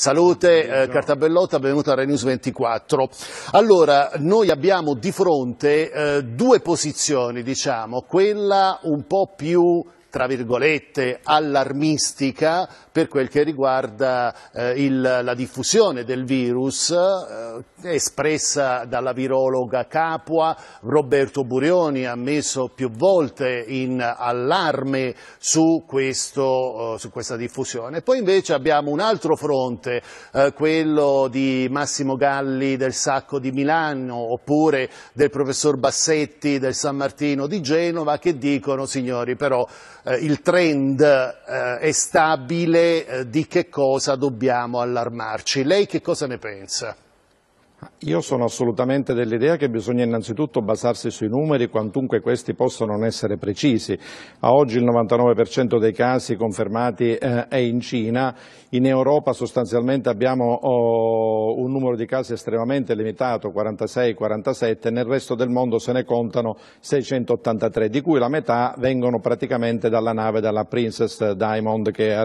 Salute eh, Bellotta, benvenuta a Renews 24. Allora, noi abbiamo di fronte eh, due posizioni, diciamo, quella un po' più tra virgolette, allarmistica per quel che riguarda eh, il, la diffusione del virus eh, espressa dalla virologa Capua. Roberto Burioni ha messo più volte in allarme su, questo, eh, su questa diffusione. Poi invece abbiamo un altro fronte, eh, quello di Massimo Galli del Sacco di Milano oppure del professor Bassetti del San Martino di Genova che dicono signori però eh, il trend eh, è stabile, eh, di che cosa dobbiamo allarmarci? Lei che cosa ne pensa? Io sono assolutamente dell'idea che bisogna innanzitutto basarsi sui numeri, quantunque questi possano non essere precisi. A oggi il 99% dei casi confermati eh, è in Cina, in Europa sostanzialmente abbiamo oh, un numero di casi estremamente limitato, 46-47, nel resto del mondo se ne contano 683, di cui la metà vengono praticamente dalla nave, dalla Princess Diamond che è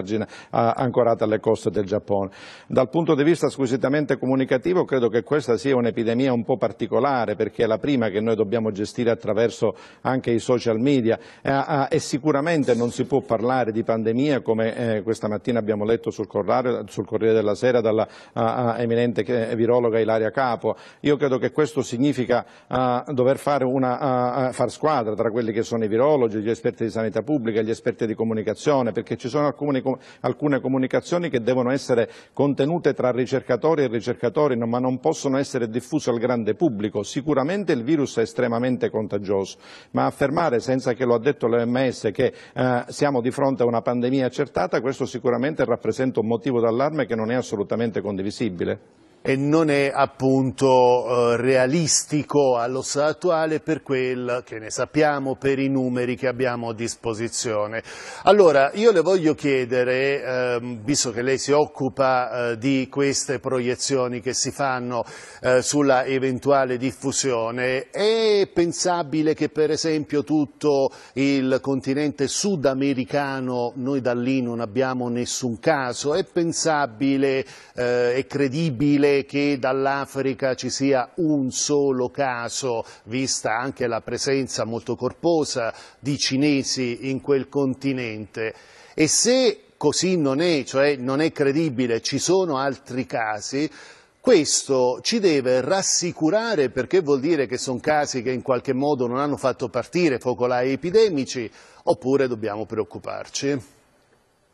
ancorata alle coste del Giappone. Dal punto di vista squisitamente comunicativo credo che questo questa sia un'epidemia un po' particolare perché è la prima che noi dobbiamo gestire attraverso anche i social media eh, ah, e sicuramente non si può parlare di pandemia come eh, questa mattina abbiamo letto sul Corriere, della Sera dalla ah, ah, eminente eh, virologa Ilaria Capo. Io credo che questo significa dover fare una far squadra tra quelli che sono i virologi, gli esperti di sanità pubblica, gli esperti di comunicazione perché ci sono alcune, alcune comunicazioni che devono essere contenute tra ricercatori e ricercatori ma non possono possono essere diffuse al grande pubblico. Sicuramente il virus è estremamente contagioso, ma affermare, senza che lo ha detto l'OMS, che eh, siamo di fronte a una pandemia accertata, questo sicuramente rappresenta un motivo d'allarme che non è assolutamente condivisibile e non è appunto eh, realistico allo stato attuale per quel che ne sappiamo, per i numeri che abbiamo a disposizione. Allora, io le voglio chiedere, eh, visto che lei si occupa eh, di queste proiezioni che si fanno eh, sulla eventuale diffusione, è pensabile che per esempio tutto il continente sudamericano, noi da lì non abbiamo nessun caso, è pensabile, eh, è credibile che dall'Africa ci sia un solo caso, vista anche la presenza molto corposa di cinesi in quel continente? E se così non è, cioè non è credibile, ci sono altri casi, questo ci deve rassicurare perché vuol dire che sono casi che in qualche modo non hanno fatto partire focolai epidemici oppure dobbiamo preoccuparci?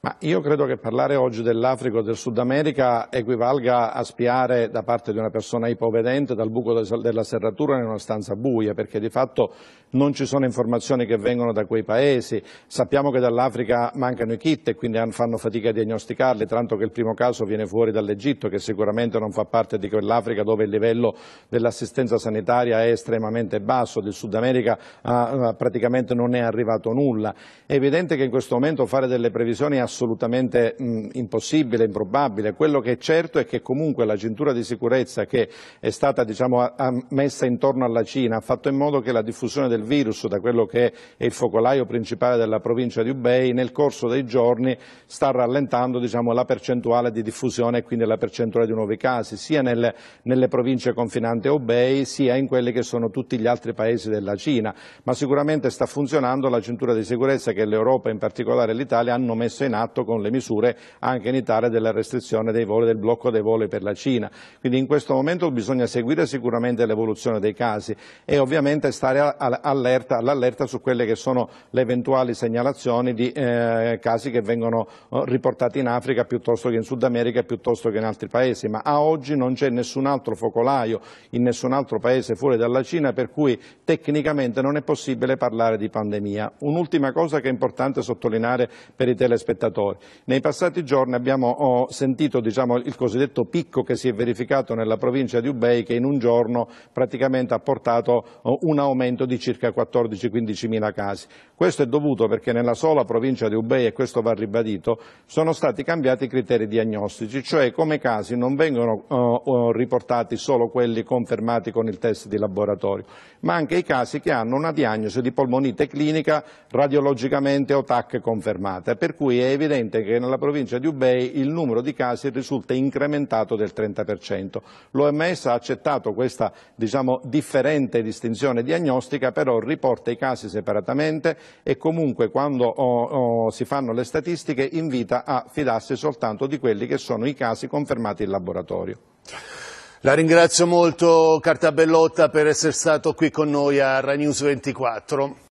Ma io credo che parlare oggi dell'Africa o del Sud America equivalga a spiare da parte di una persona ipovedente dal buco della serratura in una stanza buia, perché di fatto non ci sono informazioni che vengono da quei paesi. Sappiamo che dall'Africa mancano i kit e quindi fanno fatica a diagnosticarli, tanto che il primo caso viene fuori dall'Egitto, che sicuramente non fa parte di quell'Africa dove il livello dell'assistenza sanitaria è estremamente basso, del Sud America ah, ah praticamente non è arrivato nulla. È evidente che in questo momento fare delle previsioni assolutamente mh, impossibile, improbabile, quello che è certo è che comunque la cintura di sicurezza che è stata diciamo, a, a messa intorno alla Cina ha fatto in modo che la diffusione del virus da quello che è il focolaio principale della provincia di Hubei nel corso dei giorni sta rallentando diciamo, la percentuale di diffusione e quindi la percentuale di nuovi casi sia nelle, nelle province confinanti a Hubei sia in quelli che sono tutti gli altri paesi della Cina, ma sicuramente sta funzionando la cintura di sicurezza che l'Europa, in particolare l'Italia, hanno messo in atto atto con le misure anche in Italia della restrizione dei voli, del blocco dei voli per la Cina. Quindi in questo momento bisogna seguire sicuramente l'evoluzione dei casi e ovviamente stare all'allerta all su quelle che sono le eventuali segnalazioni di eh, casi che vengono oh, riportati in Africa piuttosto che in Sud America piuttosto che in altri paesi, ma a oggi non c'è nessun altro focolaio in nessun altro paese fuori dalla Cina per cui tecnicamente non è possibile parlare di pandemia. Un'ultima cosa che è importante sottolineare per i telespettatori ascoltatori. Nei passati giorni abbiamo oh, sentito diciamo, il cosiddetto picco che si è verificato nella provincia di Ubei che in un giorno praticamente ha portato oh, un aumento di circa 14-15 mila casi. Questo è dovuto perché nella sola provincia di Ubei, e questo va ribadito, sono stati cambiati i criteri diagnostici, cioè come casi non vengono oh, riportati solo quelli confermati con il test di laboratorio, ma anche i casi che hanno una diagnosi di polmonite clinica radiologicamente o TAC confermata, per cui è evidente che nella provincia di Ubei il numero di casi risulta incrementato del 30%. L'OMS ha accettato questa diciamo, differente distinzione diagnostica, però riporta i casi separatamente e comunque quando oh, oh, si fanno le statistiche invita a fidarsi soltanto di quelli che sono i casi confermati in laboratorio. La ringrazio molto Cartabellotta per essere stato qui con noi a Rai News 24.